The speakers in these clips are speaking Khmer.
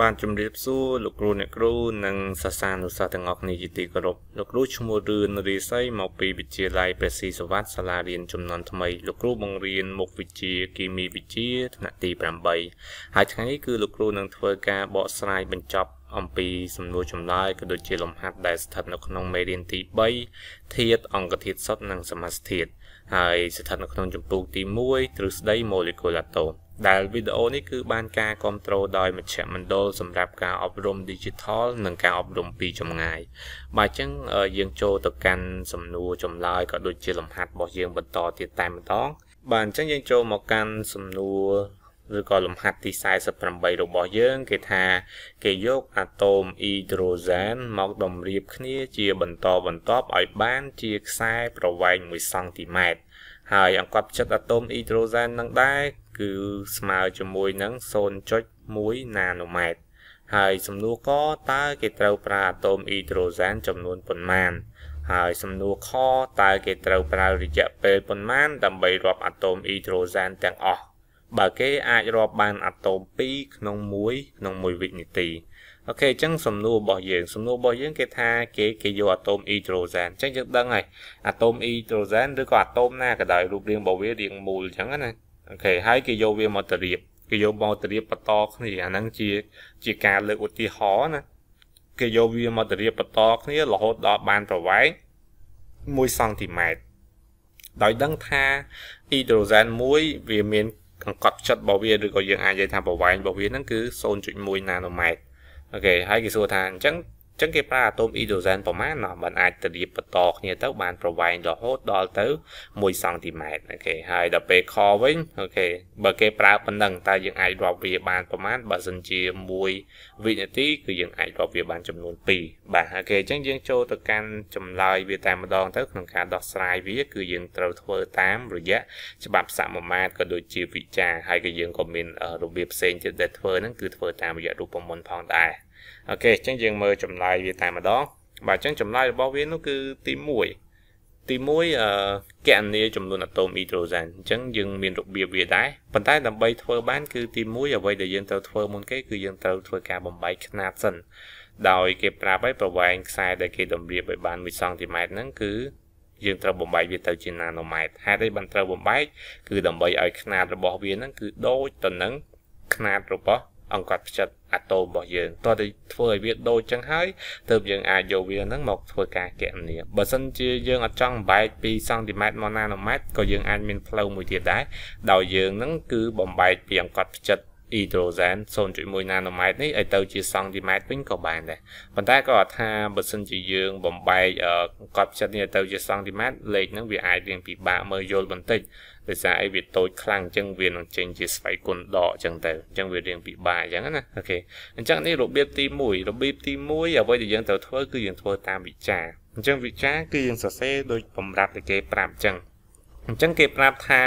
បានជម្រាបសួរលោកគ្រូអ្នកគ្រូនិងសាស្ត្រានុសិស្សទាំងអស់គ្នាជាទីគោរពលោកគ្រូឈ្មោះរឿនរីស័យមកពីវិទ្យាល័យព្រះស៊ីសុវត្ថិសាលារៀនចំនួនថ្មីលោកគ្រូបង្រៀនមុខវិជ្ជាគីមីវិទ្យាថ្នាក់ទី8ហើយថ្ងៃនេះគឺលោកគ្រូនឹងធ្វើការបកស្រាយបញ្ចប់អំពីសំណួរចម្លើយក៏ដូចជាលំហាត់ដែលស្ថិតនៅក្នុងមេរៀនទី3ធាតុអង្គធាតុសុទ្ធនិង សមាសធាតុហើយស្ថិតនៅក្នុងចំពោះទី1ទ្រឹស្ដី molecular atom ដែលវីដេអូនេះគឺបានការគ្រប់គ្រងដោយមជ្ឈមណ្ឌលសម្រាប់ការអប់រំ Digital និងការអប់រំពីចម្ងាយបាទអញ្ចឹងយើងចូលទៅកាន់សំណួរចម្លើយក៏ដូចជាលំហាត់របស់យើងបន្តទៀតតែម្ដងបាទអញ្ចឹងយើងចូលមកកាន់សំណួរឬក៏លំហាត់ទី48របស់យើង គេថាគេយកអាតូមអ៊ីដ្រូសែនមកតម្រៀបគ្នាជាបន្តបន្ទាប់ឲ្យបាន ជាខ្សែប្រវែង1សង់ទីម៉ែត្រហើយអង្កត់ចិត្តអាតូមអ៊ីដ្រូសែននឹងដែរគឺស្មើជាមួយនឹង0.1ណាណូម៉ែត្រហើយសំណួរកតើគេត្រូវ ប្រើអាតូមអ៊ីដ្រូសែនចំនួនប៉ុន្មាន ហើយ សំណួរខតើគេត្រូវប្រើរយៈពេលប៉ុន្មានដើម្បីរាប់អាតូមអ៊ីដ្រូសែនទាំងអស់បើគេអាចរាប់បានអាតូម2ក្នុង1ក្នុង1វិនាទីអូខេអញ្ចឹងសំណួររបស់យើងសំណួររបស់យើងគេថាគេគេយកអាតូមអ៊ីដ្រូសែនអញ្ចឹងយើងដឹងហើយអាតូមអ៊ីដ្រូសែនឬក៏អាតូមណាក៏ដោយរូបរាងរបស់វារាងមូលអញ្ចឹងណាអូខេហើយគេយកវាមកទៅរៀបគេយកមកទៅរៀបបន្តគ្នាអាហ្នឹងជាជាការលើកឧទាហរណ៍ណាគេយកវាមកទៅរៀបបន្តគ្នារហូតដល់បានប្រវែង1សង់ទីម៉ែត្រដោយដឹងថាអ៊ីដ្រូសែន1វាមានអង្កត់ចិត្តរបស់វាឬក៏យើងអាចនិយាយថាប្រវែងរបស់វាហ្នឹងគឺ0.1ណាណូម៉ែត្រអូខេហើយគេសួរថាអញ្ចឹងចឹងគេប្រើអាតូមអ៊ីដូសែនប្រមាណណាมันអាចទៅរៀបបន្តគ្នាទៅបានប្រវែងរហូតដល់ទៅ1សង់ទីម៉ែត្រអូខេហើយដល់ពេលខវិញអូខេបើគេប្រើប៉ុណ្ណឹងតើយើងអាចរាប់វាបានប្រមាណបើសិនជាមួយវិនាទី គឺយើងអាចរាប់វាបានចំនួន2បាទអូខេអញ្ចឹងយើងចូលទៅកាន់ចម្លើយវាតែម្ដងទៅក្នុងការដោះស្រាយវា គឺយើងត្រូវធ្វើតាមរយៈច្បាប់សមមាត្រក៏ដូចជាវិចារហើយក៏យើងក៏មានរបៀបផ្សេងទៀតដែលធ្វើហ្នឹងគឺធ្វើតាមរយៈរូបមន្តផងដែរអូខេអញ្ចឹងយើងមើលចម្លើយយវាតែម្ដងបាទអញ្ចឹងចម្លើយរបស់វានោះគឺទី1ទី1អឺកណនីចំនួនអាតូមអ៊ីដ្រូសែនអញ្ចឹងយើងមានរបៀបវាដែរប៉ុន្តែដើម្បីធ្វើបាន គឺទី1អ្វីដែលយើងត្រូវធ្វើមុនគេគឺយើងត្រូវធ្វើការបំបែកຂະຫນាតសិនដោយគេប្រាប់ឲ្យប្រវែងខ្សែដែលគេតម្រៀបឲ្យបាន1សង់ទីម៉ែត្រហ្នឹងគឺយើងត្រូវបំបែកវាទៅជាណាណូម៉ែត្រហេតុអីបានត្រូវបំបែកគឺដើម្បីឲ្យຂະຫນាតរបស់វាហ្នឹងគឺដូចទៅនឹងຂະຫນាតរបស់អង្កត់ផ្ចិតអាតូមរបស់យើងតោះទៅធ្វើឲ្យវាដូចចឹងហើយទើបយើងអាចយកវាហ្នឹងមកធ្វើការគណនាបើសិនជាយើងអត់ចង់បំបែក2សង់ទីម៉ែត្រមកណាណូម៉ែត្រក៏យើងអាចមានផ្លូវមួយទៀតដែរដោយយើងហ្នឹងគឺបំបែកពីអង្កត់ផ្ចិត hydrogen 0.1 nanomet នេះឲ្យទៅជាសង់ទីម៉ែត្រវិញក៏បានដែរប៉ុន្តែក៏ថាបើសិនជាយើងបំបែកកប់ចិត្តនេះទៅជាសង់ទីម៉ែត្រលេខហ្នឹងវាអាចរៀងពិបាកមើលយល់បន្តិចដោយសារអីវាតូចខ្លាំងអញ្ចឹងវានឹងចេញជាស្វ័យគុណដកអញ្ចឹងទៅអញ្ចឹងវារៀងពិបាកអញ្ចឹងណាអូខេអញ្ចឹងនេះរបៀបទី1របៀបទី1អ្វីដែលយើងត្រូវធ្វើគឺយើងធ្វើតាមវិចារអញ្ចឹងវិចារគឺយើងសរសេរដោយបំរាប់តែគេប្រាប់អញ្ចឹងអញ្ចឹងគេប្រាប់ថា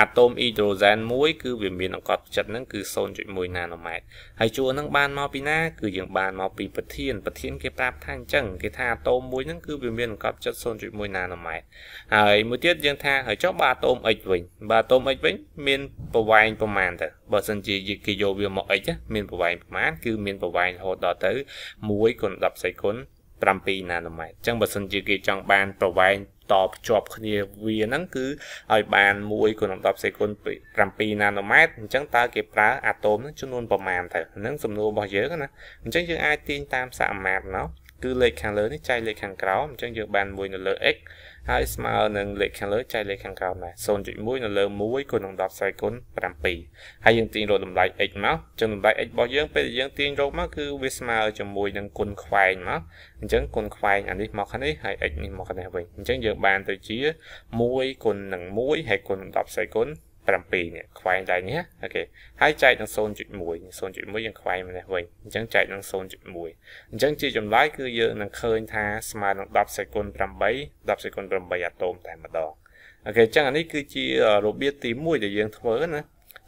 អាតូមអ៊ីដ្រូសែនមួយគឺវាមានអង្កត់ផ្ចិតហ្នឹងគឺ0.1ណាណូម៉ែត្រហើយជួរហ្នឹងបានមកពីណា គឺយើងបានមកពីប្រធានប្រធានគេប្រាប់ថាអញ្ចឹងគេថាអាតូមមួយហ្នឹងគឺវាមានអង្កត់ផ្ចិត0.1ណាណូម៉ែត្រហើយមួយទៀតយើងថាហើយចុះបើអាតូម X វិញបើអាតូម X វិញមានប្រវែងប្រមាណទៅបើសិនជាគេយកវាមក X មានប្រវែងប្រមាណគឺមានប្រវែងរហូតដល់ទៅ1គុណ10សីគុណ7ណាណូម៉ែត្រអញ្ចឹងបើសិនជាគេចង់បានប្រវែងតភ្ជាប់គ្នាវាហ្នឹងគឺឲ្យ បាន1គុណ10សេគុណ7ណាណូម៉ែត្រអញ្ចឹងតើគេប្រើអាតូមហ្នឹងចំនួនប្រមាណទៅហ្នឹងសំណួររបស់យើងណាអញ្ចឹងយើងអាចទាញតាមសមាត្រណោះគឺលេខខាងលើនេះចែកលេខខាងក្រោមអញ្ចឹងយើងបាន1នៅលើ x ហើយស្មើនឹងលេខខាងលើចែកលេខខាងក្រោមដែរ0.1នៅលើ1គុណនឹង10ស្រេចគុណ7ហើយយើងទាញរកតម្លៃ x មកចឹងតម្លៃ x របស់យើងពេលដែលយើងទាញរកមកគឺវាស្មើជាមួយនឹងគុណខ្វែងមកអញ្ចឹងគុណខ្វែងអានេះមកខាងនេះហើយ x នេះមកខាងនេះវិញអញ្ចឹងយើងបានទៅជា1គុណនឹង1ហើយគុណនឹង10ស្រេចគុណ7 7នេះខ្វែងដៃនេះអូខេហើយចែកនឹង0.1 0.1យើងខ្វែងម្នេះវិញអញ្ចឹងចែកនឹង0.1អញ្ចឹងជាចម្លើយគឺយើងនឹងឃើញថាស្មើនឹង10សេគុន8 10សេគុន8អាតូមតែម្ដងអូខេអញ្ចឹងអានេះគឺជារបៀបទី1ដែលយើងធ្វើណា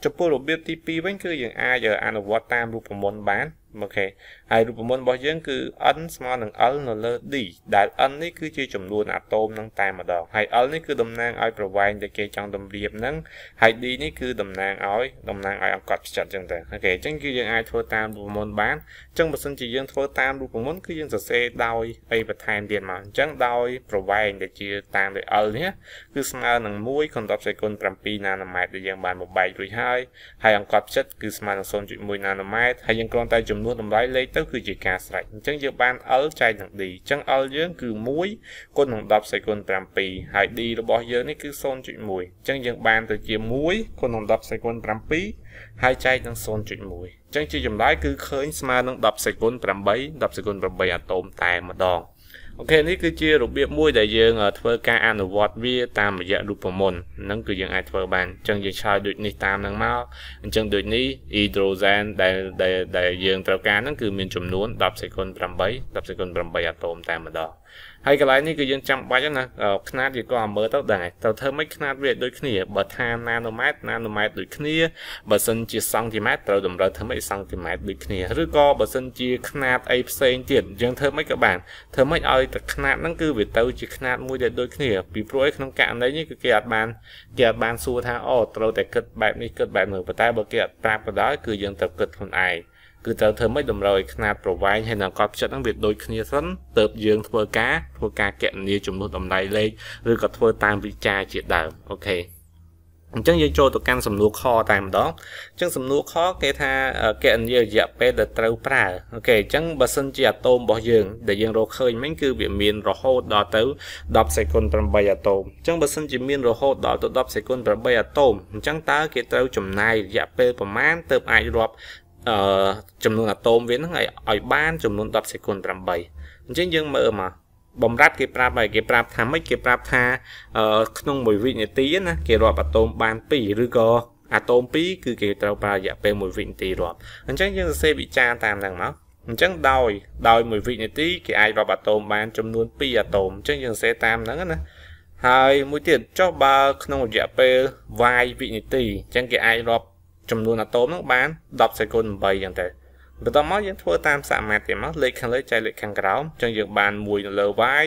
ចំពោះរបៀបទី2វិញគឺយើងអាចអនុវត្តតាមរូបមន្តបានអូខេហើយរូបមន្តរបស់យើងគឺ n ស្មើនឹង l នៅលើ d ដែល n នេះគឺជាចំនួនអាតូមនឹងតែម្ដងហើយ l នេះគឺតំណាងឲ្យប្រវែងដែលគេចង់តម្រៀបហ្នឹងហើយ d នេះគឺតំណាងឲ្យតំណាងឲ្យអង្កត់ផ្ចិតអញ្ចឹងទៅអូខេអញ្ចឹងគឺយើងអាចធ្វើតាមរូបមន្តបានចឹងបើសិនជាយើងធ្វើតាមរូបមន្តគឺយើងសរសេរដោយអីបន្ថែមទៀតមកអញ្ចឹងដោយប្រវែងដែលជាតាមដោយ L នេះគឺស្មើនឹង1 10សេគុណ7ណាណូម៉ែត្រដែលយើងបានបំបែករួចហើយហើយអង្កត់ផ្ចិតគឺស្មើនឹង0.1ណាណូម៉ែត្រហើយយើងគ្រាន់តែចំនួនតម្លៃលេខទៅគឺជាការស្រេចអញ្ចឹងយើងបាន L ចែកនឹង D អញ្ចឹង L យើង គឺ1គុណនឹង10សេគុណ7ហើយ D របស់យើងនេះគឺ0.1អញ្ចឹងយើងបានទៅជា1គុណនឹង10សេគុណ7ហើយចែកនឹង0.1អញ្ចឹងជាចម្លើយគឺឃើញស្មើនឹង10សេគុណ8 10សេគុណ8អាតូមតែម្ដងអូខេនេះគឺជារបៀបមួយដែលយើងធ្វើការអនុវត្តវាតាមរយៈរូបមន្តហ្នឹងគឺយើងអាចធ្វើបានអញ្ចឹងយើងឆ្លើយដូចនេះតាមហ្នឹងមកអញ្ចឹងដូចនេះ hydrogen ដែលដែលដែលយើងត្រូវការហ្នឹងគឺមានចំនួន10សេគុណ8 10សេគុណ8អាតូមតែម្ដងហើយកន្លែងនេះគឺយើងចាំបាច់ណាຂະຫນາດវាក៏អាមើលទៅដែរត្រូវធ្វើម៉េចຂະຫນາດវាដូចគ្នាបើថាណាណូម៉ែត្រណាណូម៉ែត្រដូចគ្នាបើសិនជាសង់ទីម៉ែត្រត្រូវតម្រូវធ្វើម៉េចសង់ទីម៉ែត្រដូចគ្នាឬក៏បើសិនជាຂະຫນາດអីផ្សេងទៀតយើងធ្វើម៉េចក៏បានធ្វើម៉េចឲ្យតែຂະຫນາດហ្នឹងគឺវាទៅជាຂະຫນាតមួយដែលដូចគ្នាពីព្រោះឯក្នុងករណីនេះគឺគេអាចបានគេអាចបានសួរថាអូត្រូវតែគិតបែបនេះគិតបែបនោះប៉ុន្តែបើគេអត់ប្រាប់ក៏ដោយគឺយើងត្រូវគិតខ្លួនឯងគឺត្រូវធ្វើម៉េចតម្រូវឲ្យຂະຫນາດប្រវែងហើយនឹងកត់ផ្ចិតហ្នឹងវាដូចគ្នាសិនទើបយើងធ្វើការធ្វើការកណនាចំនួនតម្លៃលេខឬក៏ធ្វើតាមវិចារជាដើមអូខេអញ្ចឹងយើងចូលទៅកាន់សំណួរខតែម្ដងអញ្ចឹងសំណួរខគេថាកណនីរយៈពេលដែលត្រូវប្រើអូខេអញ្ចឹងបើសិនជាអាតូមរបស់យើងដែលយើងរកឃើញមិញគឺ វាមានរហូតដល់ទៅ10សេគុន8អាតូមអញ្ចឹងបើសិនជាមានរហូតដល់ទៅ10សេគុន8អាតូមអញ្ចឹងតើគេត្រូវចំណាយរយៈពេលប្រមាណទើបអាចរាប់អឺចំនួនអាតូមវាហ្នឹងឲ្យឲ្យបានចំនួន10សេគុន8អញ្ចឹងយើងមើលមកបំរាប់គេប្រាប់ហើយគេប្រាប់ថាម៉េចគេប្រាប់ថាក្នុង1វិនាទីណាគេរាប់អាតូមបាន2ឬក៏អាតូម2គឺគេត្រូវប្រើរយៈពេល1វិនាទីរាប់អញ្ចឹងយើងសរសេរវិចារតាមហ្នឹងមកអញ្ចឹងដោយដោយ1វិនាទី គេអាចរាប់អាតូមបានចំនួន2អាតូមអញ្ចឹងយើងសរសេរតាមហ្នឹងណាហើយមួយទៀតចុះបើ ក្នុងរយៈពេល y វិនាទីអញ្ចឹងគេអាចរាប់ចំនួនអាតូមហ្នឹងបាន10សេកុន8អញ្ចឹងទៅបន្ទាប់មកយើងធ្វើតាមសមាត្រទៀតមកលេខខាងលើចែកលេខខាងក្រោមអញ្ចឹងយើងបាន1នៅលើ y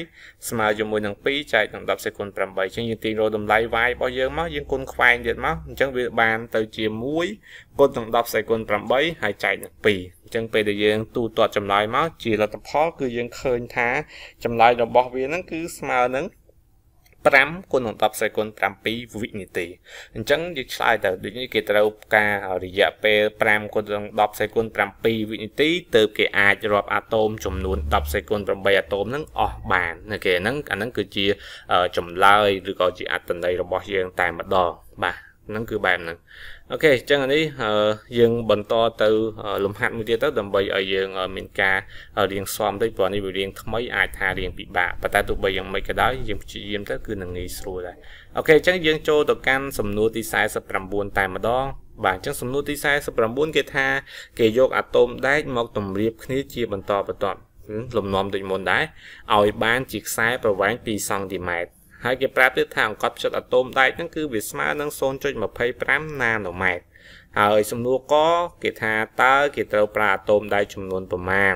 ស្មើជាមួយនឹង2ចែកនឹង10សេកុន8អញ្ចឹងយើងទាញរកតម្លៃ y របស់យើងមកយើងគុណខ្វែងទៀតមកអញ្ចឹងវាបានទៅ ជា1គុណនឹង10សេកុន8ហើយចែកនឹង2អញ្ចឹងពេលដែលយើង ទូទាត់ចម្លើយមកជាលទ្ធផលគឺយើងឃើញថាចម្លើយរបស់វាហ្នឹងគឺស្មើនឹង5គុណនឹង10សេគុណ7វិនាទីអញ្ចឹងយើងឆ្លើយទៅដូចនេះគេត្រូវការរយៈពេល5គុណនឹង10សេគុណ7វិនាទីទើបគេអាចរាប់អាតូមចំនួន10សេគុណ8អាតូមនឹងអស់បានណាគេហ្នឹងអាហ្នឹងគឺជាចម្លើយឬក៏ជាអត្ថន័យរបស់យើងតែម្ដងបាទហ្នឹងគឺបែបហ្នឹងអូខេអញ្ចឹងនេះយើងបន្តទៅលំហាត់មួយទៀតទៅដើម្បីឲ្យយើង មានការរៀងសមតិចព្រោះនេះវារៀងថ្មីអាចថារៀងពិបាកប៉ុន្តែទោះបីយ៉ាងម៉េចក៏ដោយយើងព្យាយាមទៅគឺនឹងងាយស្រួលដែរអូខេអញ្ចឹងយើងចូលទៅកាន់សំណួរទី49តែម្ដង បាទអញ្ចឹងសំណួរទី49គេថាគេយកអាតូមដែកមកទម្រាបគ្នាជាបន្តបន្ទាប់លំនាំដូចមុនដែរឲ្យបាន ជាខ្សែប្រវែង2សង់ទីម៉ែត្រហើយគេប្រាប់ទៀតថាអង្កត់ផ្ចិតអាតូមដែកហ្នឹងគឺវាស្មើនឹង0.25ណាណូម៉ែត្រហើយសំណួរកគេថាតើគេត្រូវប្រើអាតូមដែកចំនួនប្រមាណ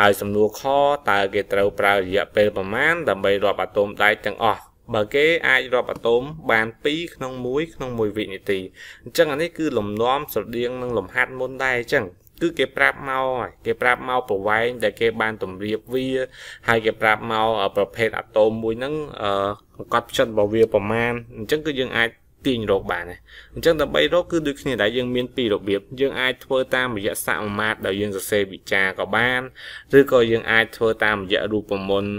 ហើយសំណួរខតើគេត្រូវប្រើរយៈពេលប្រមាណដើម្បីរាប់អាតូមដែកទាំងអស់បើគេអាចរាប់អាតូមបាន2ក្នុង1ក្នុង1វិនាទីអញ្ចឹងអានេះគឺលំនាំស្រដៀងនឹងលំហាត់មុនដែរអញ្ចឹងគឺគេប្រាប់មកហើយគេប្រាប់មកប្រវែងដែលគេបានទម្រាបវាហើយគេប្រាប់មកប្រភេទអាតូមមួយហ្នឹងអឺកត់ផ្ចិតរបស់វាប្រមាណអញ្ចឹងគឺយើងអាចទាញរកបានអញ្ចឹងដើម្បីរកគឺដូចគ្នាដែរយើងមានពីររបៀបយើងអាចធ្វើតាមរយៈសកម្មម៉ាតដែលយើងសរសេរវិចារក៏បានឬក៏យើងអាចធ្វើតាមរយៈរូបមន្ត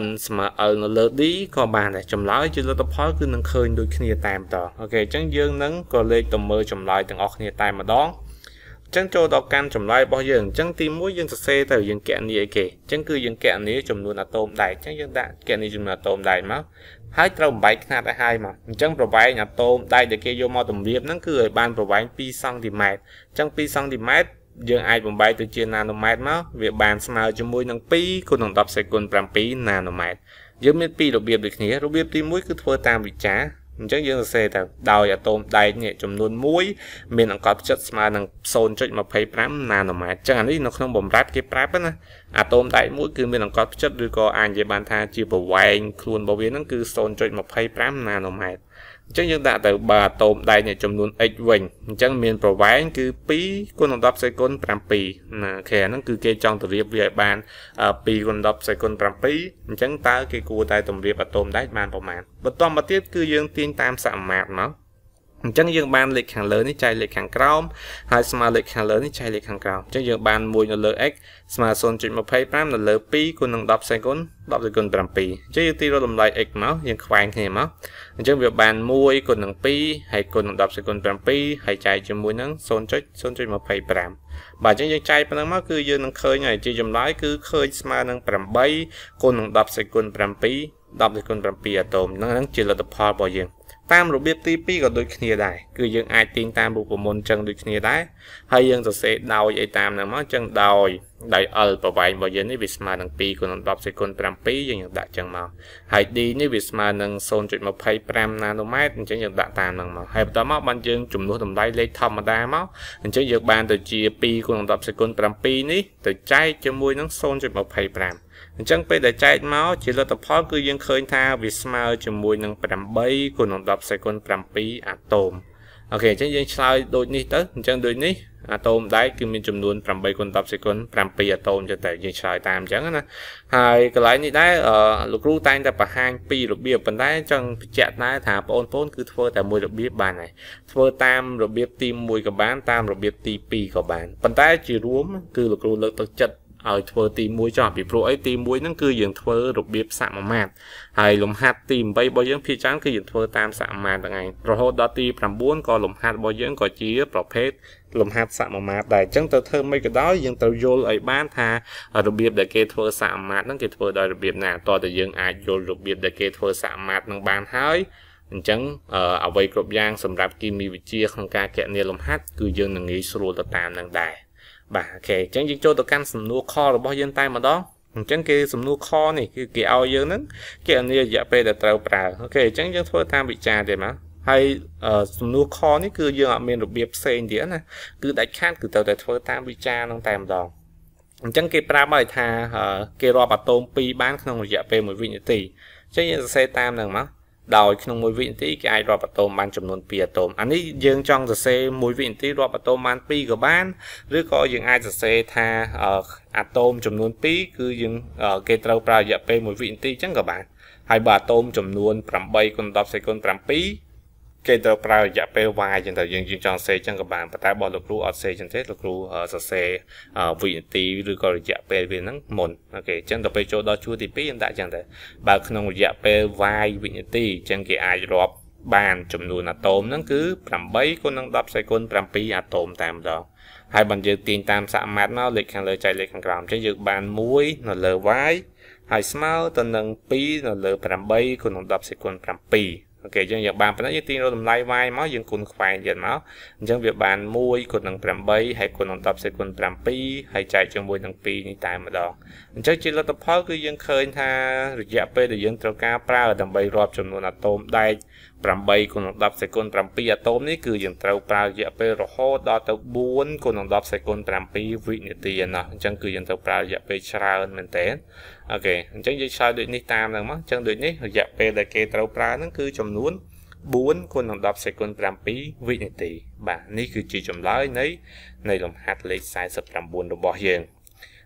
n ស្មើ l នៅលើ d ក៏បានដែរចម្លើយជាលទ្ធផលគឺនឹងឃើញដូចគ្នាតាមតអូខេអញ្ចឹងយើងនឹងក៏លេខទៅមើលចម្លើយទាំងអស់គ្នាតែម្ដងចឹងចូលដល់កម្មចម្លើយរបស់យើងអញ្ចឹងទី1យើងសរសេរទៅយើងកណនីអីគេអញ្ចឹងគឺយើងកណនីចំនួនអាតូមដែរអញ្ចឹងយើងដាក់កណនីចំនួនអាតូមដែរមកហើយត្រូវបំបែកខ្នាតឲ្យហើយមកអញ្ចឹងប្រវែងអាតូមដែរដែលគេយកមកតម្រៀបហ្នឹងគឺឲ្យបានប្រវែង2សង់ទីម៉ែត្រអញ្ចឹង2សង់ទីម៉ែត្រយើងអាចបំបែកទៅជាណាណូម៉ែត្រមកវាបានស្មើជាមួយនឹង2គុណនឹង10សេគុណ7ណាណូម៉ែត្រយើងមានពីររបៀបដូចគ្នារបៀបទី1គឺធ្វើតាមវិចារអញ្ចឹងយើងសរសេរទៅដោយអាតូមដែកនេះចំនួន1មានអង្កត់ផ្ចិតស្មើនឹង0.25ណាណូម៉ែត្រអញ្ចឹងអានេះនៅក្នុងបំរាប់គេប្រាប់ណាអាតូមដែកមួយគឺមានអង្កត់ផ្ចិតឬក៏អាចនិយាយបានថាជាប្រវែងខ្លួនរបស់វាហ្នឹងគឺ0.25ណាណូម៉ែត្រអញ្ចឹងយើងដាក់ទៅបើអាតូមដែកនៃចំនួន x វិញអញ្ចឹង មានប្រវែងគឺ2គុណ10សេគុណ7ណាគេអាហ្នឹងគឺគេចង់ទម្រាបវាឲ្យបាន2គុណ10សេគុណ7អញ្ចឹងតើគេគួរតែទម្រាបអាតូមដែកបានប្រមាណបន្តមកទៀតគឺយើងទាញតាមសមាត្រមកអញ្ចឹងយើងបានលេខខាងលើនេះចែកលេខខាងក្រោមហើយស្មើលេខខាងលើនេះចែកលេខខាងក្រោមអញ្ចឹងយើងបាន1នៅលើ x ស្មើ0.25នៅលើ2គុណនឹង10សេគុណ10សេគុណ7អញ្ចឹងយើងទីរកតម្លៃ x មកយើងខ្វែងគ្នាមកអញ្ចឹងវាបាន1គុណនឹង2ហើយគុណនឹង10សេគុណ7ហើយចែកជាមួយនឹង0.0.25បាទអញ្ចឹងយើងចែកប៉ុណ្ណឹងមក គឺយើងនឹងឃើញហើយជាចម្លើយគឺឃើញស្មើនឹង8គុណនឹង10សេគុណ7 10ដល់គុណ7អាតូមហ្នឹងហ្នឹងជាលទ្ធផលរបស់យើងតាមរបៀបទី2ក៏ដូចគ្នាដែរគឺយើងអាចទាញតាមរូបមន្តចឹងដូចគ្នាដែរហើយយើងសរសេរដោយអីតាមហ្នឹងមកចឹងដោយដោយ L ប្រវែងរបស់យើងនេះវាស្មើនឹង2គុណ10សេគុណ7យើងដាក់ចឹងមកហើយ D នេះវាស្មើនឹង0.25ណាណូម៉ែត្រអញ្ចឹងយើងដាក់តាមហ្នឹងមកហើយបន្តមកបានយើងជំនួសតម្លៃលេខធម្មតាមកអញ្ចឹងយើងបានទៅជា2គុណ10សេគុណ7នេះទៅចែកជាមួយនឹង0.25អញ្ចឹងពេលដែលចែកមកជាលទ្ធផលគឺយើងឃើញថាវាស្មើជាមួយនឹង8គុណនឹង10សេគុណ7អាតូមអូខេអញ្ចឹងយើងឆ្លើយដូចនេះទៅអញ្ចឹងដូចនេះអាតូមដែកគឺមានចំនួន8គុណ10សេគុណ7អាតូមចឹងតែយើងឆ្លើយតាមអញ្ចឹងណាហើយកន្លែងនេះដែរលោកគ្រូតែងតែបង្ហាញពីរបៀបប៉ុន្តែចង់បញ្ជាក់ដែរថាបងប្អូនគឺធ្វើតែមួយរបៀបបានហើយធ្វើតាមរបៀបទី1ក៏បានតាមរបៀបទី2ក៏បានប៉ុន្តែ ជារួម គឺលោកគ្រូលើកទឹកចិត្តឲ្យ ធ្វើទី1ចោះពីព្រោះអីទី1ហ្នឹងគឺយើងធ្វើរបៀបសមាមាត្រហើយលំហាត់ទី8របស់យើងភាគច្រើនគឺយើងធ្វើតាមសមាមាត្រហ្នឹងឯងរហូតដល់ទី9ក៏លំហាត់របស់យើងក៏ជា ប្រភេទលំហាត់សមាមាត្រដែរអញ្ចឹងទៅធ្វើមិនក៏ដោយយើងត្រូវយល់ឲ្យបានថារបៀបដែលគេធ្វើសមាមាត្រហ្នឹងគេធ្វើដោយរបៀបណាតើតើយើងអាចយល់របៀបដែលគេធ្វើសមាមាត្រហ្នឹងបានហើយអញ្ចឹងអ្វីគ្រប់យ៉ាង សម្រាប់គីមីវិទ្យាក្នុងការកណនីលំហាត់គឺយើងនឹងងាយស្រួលទៅតាមនឹងដែរ។បាទអូខេអញ្ចឹងយើងចូលទៅកាន់សំណួរខរបស់យើងតែម្ដងអញ្ចឹងគេសំណួរខនេះគឺគេឲ្យយើងហ្នឹងគេអនុរយៈពេលដែលត្រូវប្រើអូខេអញ្ចឹងយើងធ្វើតាមវិចារទេមកហើយសំណួរខនេះគឺយើងអត់មានរបៀបផ្សេងទៀតណាគឺដាច់ខាតគឺត្រូវតែធ្វើតាមវិចារហ្នឹងតែម្ដងអញ្ចឹងគេប្រាប់ឲ្យថាគេរាប់អាតូម2បានក្នុងរយៈពេល1វិនាទីអញ្ចឹងយើងសរសេរតាមហ្នឹងមកដោយក្នុង1វិនាទីគេអាចរាប់អាតូមបានចំនួន2អាតូមអានេះយើងចង់សរសេរ1វិនាទីរាប់អាតូមបាន2ក៏បាន ឬក៏យើងអាចសរសេរថាអាតូមចំនួន2គឺយើងគេត្រូវប្រើរយៈពេល1វិនាទីអញ្ចឹងក៏បានហើយបើអាតូមចំនួន8គុណ10សេគុណ7គេត្រូវប្រើរយៈពេលវាយចឹងទៅយើងយើងចង់សេចឹងក៏បានប៉ុន្តែរបស់លោកគ្រូអត់សេចឹងទេលោកគ្រូសរសេរវិនាទីឬក៏រយៈពេលវាហ្នឹងមុនអូខេចឹងទៅពេលចូលដល់ជួរទី2ខ្ញុំដាក់ចឹងទៅបើក្នុងរយៈពេលវាយវិនាទីចឹងគេអាចរាប់បាន ចំនួនអាតូមហ្នឹងគឺ8គុណនឹង10សេគុណ7អាតូមតែម្ដងហើយបើយើងទាញតាមសមាត្រមកលេខខាងលើចែកលេខខាងក្រោមចឹងយើងបាន1នៅលើ y ហើយស្មើទៅនឹង2នៅលើ8គុណនឹង10សេគុណ7អូខេអញ្ចឹងយើងបានប៉ុណ្ណឹងយើងទាញរកតម្លៃ y មកយើងគុណខ្វែងទៀតមកអញ្ចឹងវាបាន1គុណនឹង8ហើយគុណនឹង10សេគុណ7ហើយចែកជាមួយនឹង2នេះតែម្ដងអញ្ចឹងជាលទ្ធផលគឺយើងឃើញថារយៈពេលដែលយើងត្រូវការប្រើដើម្បីរាប់ចំនួនអាតូមដែក8គុណនឹង10សេគុណ7អាតូមនេះគឺយើងត្រូវប្រើរយៈពេលរហូតដល់ទៅ4គុណនឹង10សេគុណ7វិនាទីណោះអញ្ចឹងគឺយើងត្រូវប្រើរយៈពេលច្រើនមែនតើអូខេអញ្ចឹងយើងឆ្លើយដូចនេះតាមហ្នឹងមកអញ្ចឹងដូចនេះរយៈពេលដែលគេត្រូវប្រើហ្នឹងគឺចំនួន4គុណនឹង10សេគុណ7វិនាទីបាទនេះគឺជាចម្លើយនៃ នៃលំហាត់លេខ49របស់យើង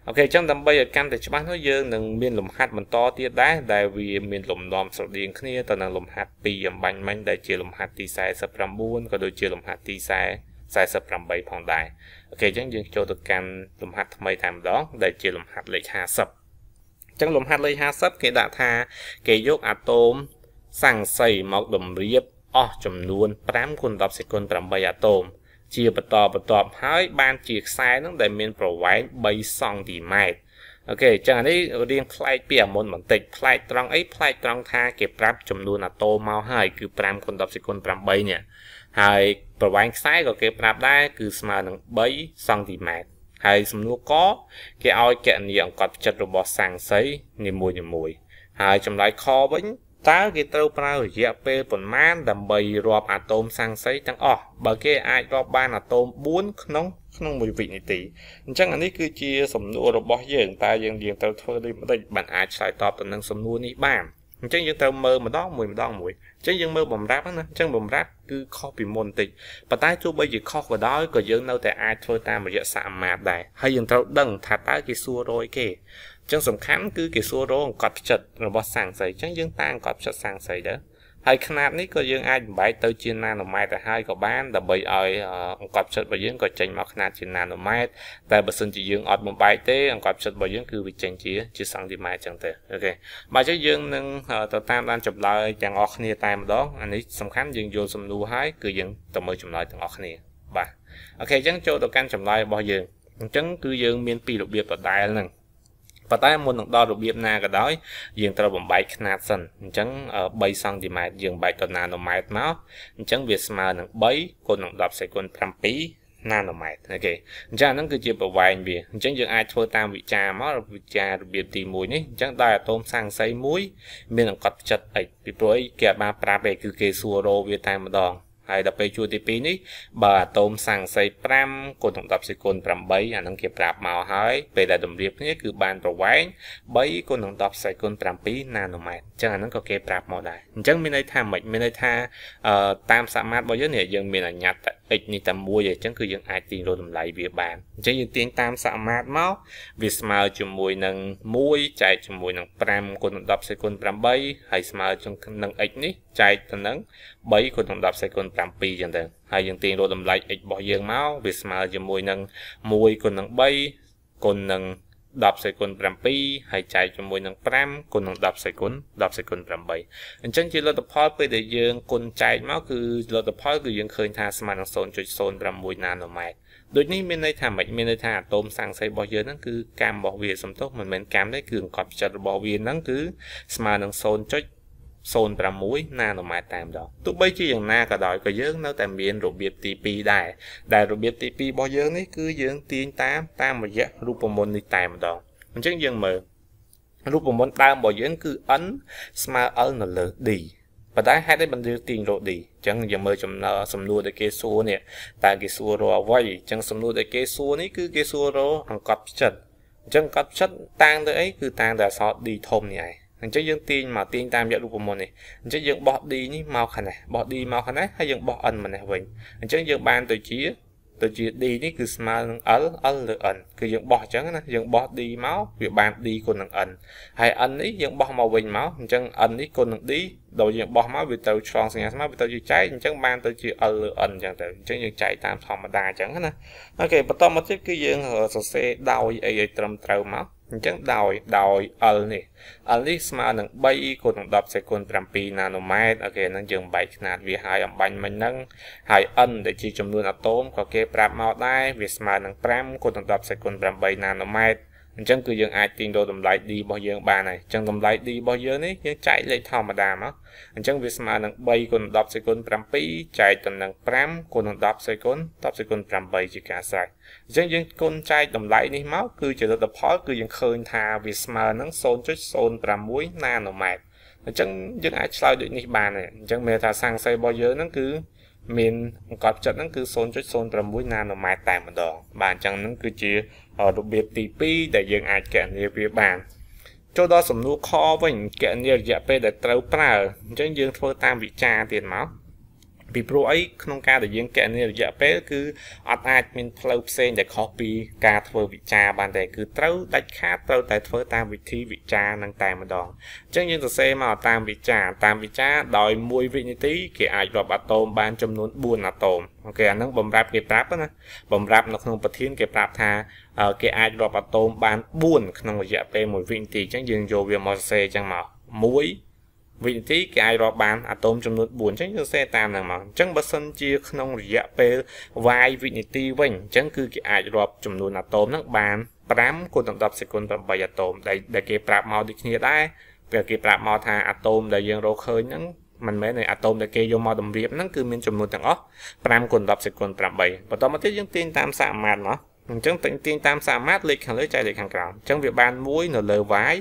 អូខេអញ្ចឹងដើម្បីឲ្យកាន់តែច្បាស់នោះយើងនឹងមានលំហាត់បន្តទៀតដែរដែលវាមានលំនាំស្រដៀងគ្នាទៅនឹងលំហាត់2អំបញ្ញមិញដែលជាលំហាត់ទី49ក៏ដូចជាលំហាត់ទី48ផងដែរអូខេអញ្ចឹងយើងចូលទៅកាន់លំហាត់ថ្មីតែម្ដងដែលជាលំហាត់លេខ50អញ្ចឹងលំហាត់លេខ50គេដាក់ថាគេយកអាតូម សង្ស័យមកតម្រៀបអស់ចំនួន5គុណ10សេគុណ8អាតូមជាបន្តបន្ទាប់ហើយ បានជាខ្សែនឹងដែលមានប្រវែង3សង់ទីម៉ែត្រអូខេអញ្ចឹងអានេះរៀងផ្លែកពីអាមុនបន្តិចផ្លែកត្រង់អីផ្លែកត្រង់ថាគេប្រាប់ចំនួនអាតូមមកហើយគឺ5គុណ10សេគុណ8នេះហើយ ប្រវែងខ្សែក៏គេប្រាប់ដែរគឺស្មើនឹង3សង់ទីម៉ែត្រហើយសំណួរកគេឲ្យកណនីអង្កត់ចិត្តរបស់សាំងសីនីមួយៗហើយចម្លើយខវិញតើគេត្រូវប្រើរយៈពេលប៉ុន្មានដើម្បីរាប់អាតូមស័ង្សីទាំងអស់បើគេអាចរាប់បានអាតូម4ក្នុងក្នុង1វិនាទីអញ្ចឹងអានេះគឺជាសំណួររបស់យើងតើយើងយើងត្រូវធ្វើដូចម្តេចបានអាចឆ្លើយតបទៅនឹងសំណួរនេះបានអញ្ចឹងយើងត្រូវមើលម្ដងមួយម្ដងមួយអញ្ចឹងយើងមើលបំរាប់ណាអញ្ចឹងបំរាប់គឺខុសពីមុនតិចប៉ុន្តែទោះបីជាខុសក៏ដោយក៏យើងនៅតែអាចធ្វើតាមរយៈសមាត្រដែរហើយយើងត្រូវដឹង ថាតើគេសួររយគេចឹងសំខាន់គឺគេសួររអង្កត់ផ្ចិតរបស់សាំងសីចឹងយើងតាំងអង្កត់ផ្ចិតសាំងសីទៅហើយຂະຫນາດនេះក៏យើងអាចបំបែកទៅជាណាណូម៉ែត្រទៅហើយក៏បានដើម្បីឲ្យអង្កត់ផ្ចិតរបស់យើងក៏ចេញមកຂະຫນາດជាណាណូម៉ែត្រតែបើសិនជាយើងអត់បំបែកទេអង្កត់ផ្ចិតរបស់យើងគឺវាចេញជាជាសង់ទីម៉ែត្រចឹងទៅអូខេបើចឹងយើងនឹងទៅតាមដានចម្លើយទាំងអស់គ្នាតែម្ដងអានេះសំខាន់យើងយល់សំណួរហើយគឺយើងទៅមើលចម្លើយទាំងអស់គ្នាបាទអូខេអញ្ចឹងចូលទៅកាន់ចម្លើយរបស់យើងអញ្ចឹងគឺយើងមានពីររបៀបដដែលហ្នឹងប៉ុន្តែមុននឹងដល់របៀបណាក៏ដោយយើងត្រូវបំបែកຂະຫນາດសិនអញ្ចឹង3សង់ទីម៉ែត្រយើងបែកទៅណាណូម៉ែត្រមកអញ្ចឹងវាស្មើនឹង3គុណនឹង10សេគុណ7ណាណូម៉ែត្រអូខេអញ្ចឹងហ្នឹងគឺជាប្រវែងវាអញ្ចឹងយើងអាចធ្វើតាមវិចារមកវិចាររបៀបទី1នេះអញ្ចឹងដល់អាតូមសាំងសី1មានអង្កត់ផ្ចិតអិចពីព្រោះគេអាចបានប្រាប់ឯងគឺគេសួររោវាតែម្ដងហើយដល់ពេលជួរទី2នេះបើអាតូមសាំងសី5គុណនឹង10សេគុណ8អានឹងគេប្រាប់មកហើយពេលដែលតម្រៀបគ្នាគឺបានប្រវែង3គុណនឹង10សេគុណ7ណាណូម៉ែត្រអញ្ចឹងអានឹងក៏គេប្រាប់មកដែរអញ្ចឹងមានន័យថាមិនមានន័យថាតាមសមាត្ររបស់យើងនេះយើងមានអញ្ញត្តិ x នេះតែមួយអញ្ចឹងគឺយើងអាចទាញរកតម្លៃវាបានអញ្ចឹងយើងទាញតាមសមាត្រមកវាស្មើជាមួយនឹង1ចែកជាមួយនឹង5គុណនឹង10សេគុណ8ហើយស្មើជាមួយនឹង x នេះចែកទៅនឹង3គុណនឹង10សេគុណ7អញ្ចឹងទៅហើយយើងទាញរកតម្លៃ x របស់យើងមកវាស្មើជាមួយនឹង1គុណនឹង3គុណនឹង10សេគុណ7ហើយចែកជាមួយនឹង5គុណនឹង10សេគុណ10សេគុណ8អញ្ចឹងជាលទ្ធផលពេលដែលយើងគុណចែកមកគឺលទ្ធផលគឺយើងឃើញថាស្មើនឹង0.06ណាណូម៉ែត្រដូចនេះមានន័យថាមិនមានន័យថាអាតូមសាំងសីរបស់យើងហ្នឹងគឺកម្មរបស់វាសំទុះមិនមែនកម្មទេគឺអង្កត់ផ្ចិតរបស់វាហ្នឹងគឺស្មើនឹង0.06 0.6នាណូម៉ែត្រតែម្ដងទោះបីជាយ៉ាងណាក៏ដោយក៏យើងនៅតែមានរបៀបទី2ដែរដែលរបៀបទី2របស់យើងនេះគឺយើងទាញតាម តាមរយៈរូបមន្តនេះតែម្ដងអញ្ចឹងយើងមើលរូបមន្តដើមរបស់យើង គឺ n ស្មើ l នៅលើ d ប៉ុន្តែហេតុអីបានយើងទាញរក d អញ្ចឹងយើងមើលចំណសំណួរដែលគេសួរនេះតើគេសួររកអ្វីអញ្ចឹងសំណួរដែលគេសួរនេះគឺគេសួររកអង្កត់ផ្ចិតអញ្ចឹងអង្កត់ផ្ចិតតាំងទៅអីគឺតាំងទៅអក្សរ d ធំនេះឯងអញ្ចឹងយើងទាញមកទាញតាមរយៈរូបមន្តនេះអញ្ចឹងយើងបោះ D នេះមកខាងនេះបោះ D មកខាងនេះហើយយើងបោះ N មកនេះវិញអញ្ចឹងយើងបានទៅជាទៅជា D នេះគឺស្មើនឹង L L ឬ N គឺយើងបោះអញ្ចឹងណាយើងបោះ D មកវាបាន D គុណនឹង N ហើយ N នេះយើងបោះមកវិញមកអញ្ចឹង N នេះគុណនឹង D ដល់យើងបោះមកវាទៅឆ្លងសញ្ញាស្មើវាទៅជាចែកអញ្ចឹងបានទៅជា L ឬ N អញ្ចឹងទៅអញ្ចឹងយើងចែកតាមធម្មតាអញ្ចឹងណាអូខេបន្តមកទៀតគឺយើងសរសេរដោយអីឲ្យត្រឹមត្រូវមកអញ្ចឹងដោយដោយ L នេះ L នេះស្មើនឹង3គុណនឹង10សេគុណ7ណាណូម៉ែត្រអូខេហ្នឹងយើងបែកຂະຫນាតវាហើយអំបញ្ញមិញហ្នឹងហើយ N ដែលជាចំនួនអាតូមក៏គេប្រាប់មកដែរវាស្មើនឹង5គុណនឹង10សេគុណ8ណាណូម៉ែត្រអញ្ចឹងគឺយើងអាចទិញដូរតម្លៃ D របស់យើងបានហើយអញ្ចឹងតម្លៃ D របស់យើងនេះយើងចែកលេខធម្មតាមកអញ្ចឹងវាស្មើនឹង3គុណ10សេគុណ7ចែកទៅនឹង5គុណនឹង10សេគុណ10សេគុណ8ជាការស្រេចអញ្ចឹងយើងគុណចែកតម្លៃនេះមក គឺជាលទ្ធផល គឺយើងឃើញថាវាស្មើនឹង0.06ណាណូម៉ែត្រអញ្ចឹងយើងអាចឆ្លើយដូចនេះបានអញ្ចឹងមានថាសាំងសេរបស់យើងហ្នឹងគឺមានអង្កត់ផ្ចិតហ្នឹងគឺ0.06ណាណូម៉ែត្រតែម្ដងបាទអញ្ចឹងហ្នឹងគឺជារបៀបទី2ដែលយើងអាចកណនាវាបានចូលដល់សំណួរខវិញកណនារយៈពេលដែលត្រូវប្រើអញ្ចឹងយើងធ្វើតាមវិចារទៀតមកពីព្រោះអីក្នុងការដែលយើងកណនីរយៈពេលគឺអត់អាចមានផ្លូវផ្សេងដែលខុសពីការធ្វើវិចារបានទេគឺត្រូវដាច់ខាតត្រូវតែធ្វើតាមវិធីវិចារនឹងតែម្ដងអញ្ចឹងយើងសរសេរមកតាមវិចារតាមវិចារដោយ1វិនាទីគេអាចរាប់អាតូមបានចំនួន4អាតូមអូខេអានឹងបំរាប់គេប្រាប់ណាបំរាប់នៅក្នុងប្រធានគេប្រាប់ថាគេអាចរាប់អាតូមបាន4ក្នុងរយៈពេល1វិនាទីអញ្ចឹងយើងយកវាមកសរសេរអញ្ចឹងមក1វិនាទីគេអាចរាប់បានអាតូមចំនួន4អញ្ចឹងយើងសេតាមហ្នឹងមកអញ្ចឹងបើសិនជាក្នុងរយៈពេល y វិនាទីវិញអញ្ចឹងគឺគេអាចរាប់ចំនួនអាតូមហ្នឹងបាន5គុណនឹង10សេគុណ8អាតូម ដែលគេប្រាប់មកដូចគ្នាដែរពេលគេប្រាប់មកថាអាតូមដែលយើងរកឃើញហ្នឹងមិនមែនអាតូមដែលគេយកមកតម្រៀបហ្នឹងគឺមានចំនួនទាំងអស់5គុណ10សេគុណ8បន្តមកទៀតយើងទាញតាមសាមាត្រមកអញ្ចឹងទាញតាមសាមាត្រលេខខាងលើចែកលេខខាងក្រោមអញ្ចឹងវាបាន1នៅលើ y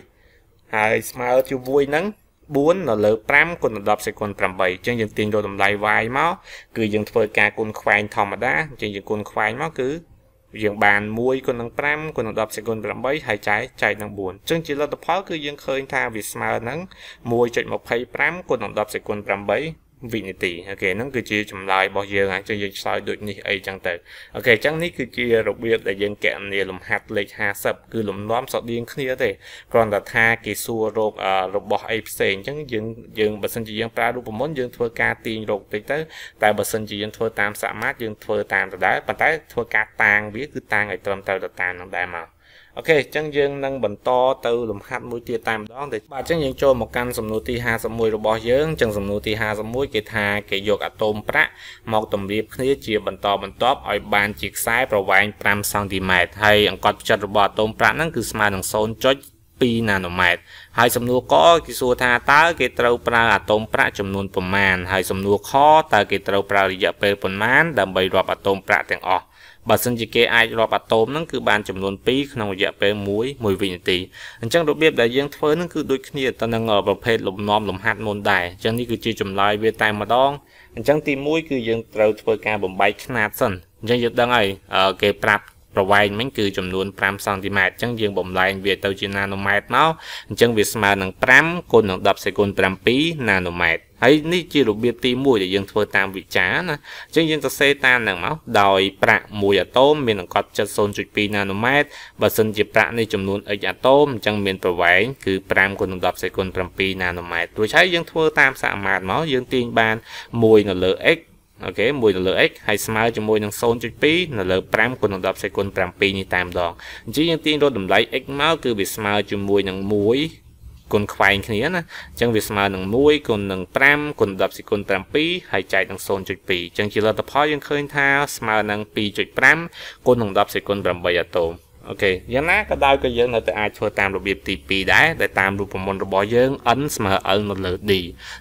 ហើយស្មើជាមួយនឹង1 4នៅលើ5គុណ10សេគុណ8អញ្ចឹងយើងទាញយកតម្លៃ y មកគឺយើងធ្វើការគុណខ្វែងធម្មតាអញ្ចឹងយើងគុណខ្វែងមកគឺយើងបាន1គុណនឹង5គុណនឹង10សេគុណ8ហើយចែកចែកនឹង4អញ្ចឹងជាលទ្ធផលគឺយើងឃើញ ថាវាស្មើនឹង1.25គុណនឹង10សេគុណ8វិនាទីអូខេហ្នឹងគឺជាចម្លើយរបស់យើងហើយចឹងយើងឆ្លើយដូចនេះអីចឹងទៅអូខេចឹងនេះគឺជារបៀបដែលយើងកណនាលំហាត់លេខ50គឺលំនាំស្រដៀងគ្នា ទេគ្រាន់តែថាគេសួររោគរបស់អីផ្សេងចឹងយើងយើងបើសិនជាយើងប្រើរូបមន្តយើងធ្វើការទាញរោគតិចទៅតែបើសិនជាយើងធ្វើតាមសមាធិយើងធ្វើតាមដដែលប៉ុន្តែធ្វើការតាងវាគឺតាងឲ្យត្រឹមត្រូវទៅតាមនឹងដែរមកអូខេអញ្ចឹងយើងនឹងបន្តទៅលំហាត់មួយទៀតតែម្ដងតែបាទអញ្ចឹងយើងចូលមកកាន់សំណួរទី51របស់យើងអញ្ចឹងសំណួរទី51គេថាគេយកអាតូមប្រាក់មកទម្រាបគ្នាជាបន្តបន្ទាប់ឲ្យបានជាខ្សែប្រវែង5សង់ទីម៉ែត្រហើយអង្កត់ផ្ចិតរបស់អាតូមប្រាក់ហ្នឹងគឺស្មើនឹង0.2ណាណូម៉ែត្រហើយសំណួរកគេសួរថាតើគេត្រូវប្រើអាតូមប្រាក់ចំនួនប៉ុន្មានហើយសំណួរខតើគេត្រូវប្រើរយៈពេលប៉ុន្មាន ដើម្បីរាប់អាតូមប្រាក់ទាំងអស់បើសិនជាគេអាចរាប់អាតូមហ្នឹងគឺបានចំនួន2ក្នុងរយៈពេល1 1វិនាទីអញ្ចឹងរបៀបដែលយើងធ្វើហ្នឹងគឺដូចគ្នាទៅនឹងប្រភេទលំនាំលំហាត់មុនដែរអញ្ចឹងនេះគឺជាចម្លើយវាតែម្ដងអញ្ចឹងទី1គឺយើងត្រូវធ្វើការបំបែកຂ្នាតសិនអញ្ចឹងយើងដឹងហើយគេប្រាប់ប្រវែងមិញគឺចំនួន5សង់ទីម៉ែត្រអញ្ចឹងយើងបំលែងវាទៅជាណាណូម៉ែត្រមកអញ្ចឹងវាស្មើនឹង5គុណនឹង10សេគុណ7ណាណូម៉ែត្រហើយនេះជារបៀបទី1ដែលយើងធ្វើតាមវិចារណាអញ្ចឹងយើងសរសេរតាមហ្នឹងមកដោយប្រាក់1អាតូមមានអង្កត់ចិត្ត0.2ណាណូម៉ែត្របើសិនជាប្រាក់នេះចំនួន x អាតូមអញ្ចឹងមានប្រវែងគឺ5គុណ10សេគុណ7ណាណូម៉ែត្ររួចហើយយើងធ្វើតាមសមាត្រមកយើងទាញបាន1នៅលើ x អូខេ1នៅលើ x ហើយស្មើជាមួយនឹង0.2នៅលើ5គុណនឹង10សេគុណ7នេះតែម្ដងអញ្ចឹងយើងទាញរត់តម្លៃ x មកគឺវាស្មើជាមួយនឹង1គុណខ្វែងគ្នាណាអញ្ចឹងវាស្មើនឹង1គុណនឹង5គុណ10សេគុណ7ហើយចែកនឹង0.2អញ្ចឹងជាលទ្ធផលយើងឃើញថាស្មើនឹង2.5គុណនឹង10សេគុណ8អាតូមអូខេយ៉ាងណាក៏ដោយក៏យើងនៅតែអាចធ្វើតាម របៀបទី2ដែរដែលតាមរូបមន្តរបស់យើង n ស្មើ l នៅលើ d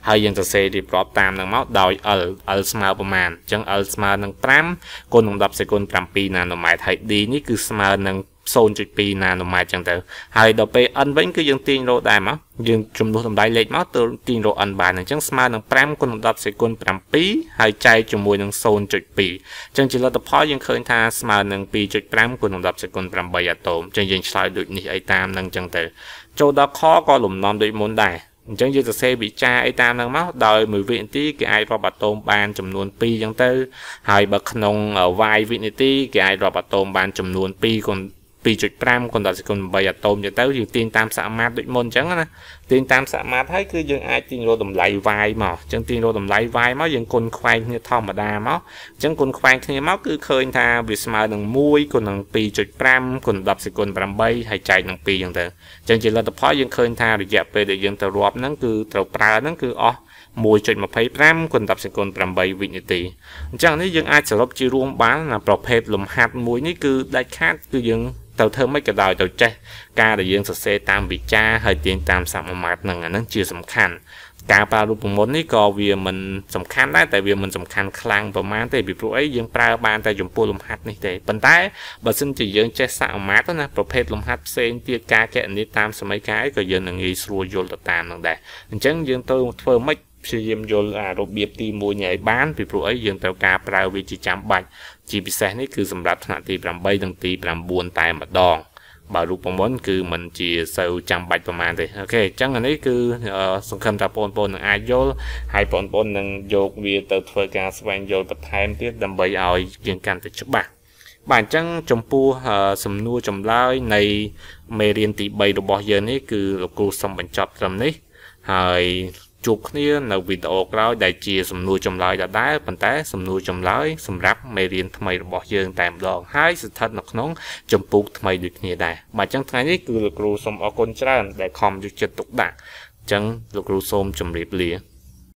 ហើយយើងសរសេររៀបរាប់តាមនឹងមកដោយ l l ស្មើប្រមាណអញ្ចឹង l ស្មើនឹង5គុណនឹង10សេគុណ7ណាណូម៉ែត្រហើយ d នេះគឺស្មើនឹង0.5 0.2 nanomet ចឹងទៅហើយដល់ពេល n វិញគឺយើងទាញរកដែរមកយើងចំនួនតម្លៃលេខមកទៅទាញរក n បានអញ្ចឹងស្មើនឹង5គុណ10សេគុណ7ហើយចែកជាមួយនឹង0.2អញ្ចឹងជាលទ្ធផលយើងឃើញថាស្មើនឹង2.5គុណ10សេគុណ8អាតូមអញ្ចឹងយើងឆ្លើយដូចនេះអីតាមនឹងអញ្ចឹងទៅចូលដល់ខក៏លំនាំដូចមុនដែរអញ្ចឹងយើងសរសេរវិចារអីតាមហ្នឹងមកដោយមួយវិនាទីគេអាចរាប់អាតូមបានចំនួន2អញ្ចឹងទៅហើយបើក្នុង y វិនាទីគេអាចរាប់អាតូមបានចំនួន2គុណ2.5គន់ដល់សេគុន8អាតូមចឹងទៅយើងទាញតាមសមាត្រដូចមុនចឹងណាទាញតាមសមាត្រហើយគឺយើងអាចទាញរកតម្លៃ y មកចឹងទាញរកតម្លៃ y មកយើងគុណខ្វែងគ្នាធម្មតាមកចឹងគុណខ្វែងគ្នាមកគឺឃើញថាវាស្មើនឹង1គុណនឹង2.5គុណ10សេគុន8ហើយចែកនឹង2ចឹងទៅចឹងជាលទ្ធផលយើងឃើញថារយៈពេលដែលយើងទៅរាប់ហ្នឹងគឺត្រូវប្រើហ្នឹងគឺអស់1.25គុណ10សេគុន8វិនាទីអញ្ចឹងនេះយើងអាចសរុបជារួមបានណាប្រភេទលំហាត់មួយនេះគឺដាច់ខាត គឺយើងទៅធ្វើម៉េចក៏ដោយទៅចេះការដែលយើងសរសេរតាមវិចារហើយទាញតាមសាមម៉ាតហ្នឹងអាហ្នឹងជាសំខាន់ការប្រើរូបមន្តនេះក៏វាមិនសំខាន់ដែរតែវាមិនសំខាន់ខ្លាំងប្រមាណទេពីព្រោះអីយើងប្រើបានតែចំពោះលំហាត់នេះទេប៉ុន្តែបើសិនជាយើងចេះសាអមាតណាប្រភេទលំហាត់ផ្សេងទៀតការកណនីតាមសម័យកាលក៏យើងនឹងងាយស្រួលយល់ទៅតាមនឹងដែរអញ្ចឹងយើងទៅធ្វើម៉េចព្យាយាមយល់អារបៀបទី1នេះឲ្យបានពីព្រោះអីយើងត្រូវការប្រើវាជាចាំបាច់ជាពិសេសនេះគឺសម្រាប់ថ្នាក់ទី8និងទី9តែម្ដងបាទរូបមន្តគឺมันជាសូវចាំបាច់ប្រមាណទេអូខេអញ្ចឹងអានេះគឺសង្ឃឹមថាបងប្អូននឹងអាចយល់ហើយបងប្អូននឹងយក វាទៅធ្វើការស្វែងយល់បន្ថែមទៀតដើម្បីឲ្យយើងកាន់តែច្បាស់បាទអញ្ចឹងចំពោះសំណួរចម្លើយនៃមេរៀនទី3របស់យើងនេះគឺលោកគ្រូសូមបញ្ចប់ត្រឹមនេះហើយជួបគ្នានៅវីដេអូក្រោយដែលជា សំណួរចម្លើយដដែលប៉ុន្តែសំណួរចម្លើយសម្រាប់មេរៀនថ្មីរបស់យើងតែម្ដងហើយស្ថិតនៅក្នុងចម្ពោះថ្មីដូចគ្នាដែរបាទអញ្ចឹងថ្ងៃនេះគឺលោកគ្រូសូមអរគុណច្រើនដែលខំយកចិត្តទុកដាក់អញ្ចឹងលោកគ្រូសូមជម្រាបលា